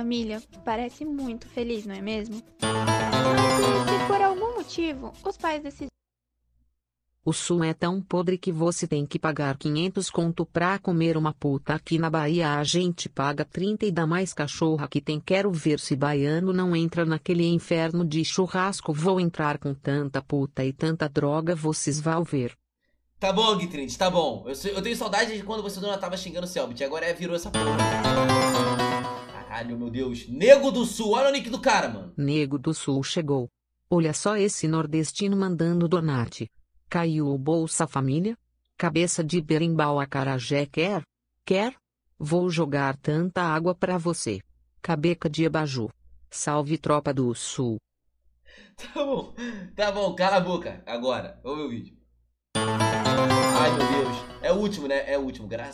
família parece muito feliz, não é mesmo? E por algum motivo, os pais decidiram. O sul é tão podre que você tem que pagar 500 conto pra comer uma puta. Aqui na Bahia a gente paga 30 e dá mais cachorra que tem. Quero ver se baiano não entra naquele inferno de churrasco. Vou entrar com tanta puta e tanta droga, vocês vão ver. Tá bom, Guitrins, tá bom. Eu, eu, tenho saudade de quando você dona tava xingando o Selbit. Agora é virou essa porra. Caralho, meu Deus. Nego do Sul, olha o nick do cara, mano. Nego do Sul chegou. Olha só esse nordestino mandando donate. Caiu o Bolsa Família? Cabeça de berimbau acarajé quer? Quer? Vou jogar tanta água pra você. Cabeca de abaju. Salve tropa do sul. Tá bom, tá bom, cala a boca. Agora, vamos ver o vídeo. Ai meu Deus, é o último, né? É o último, graças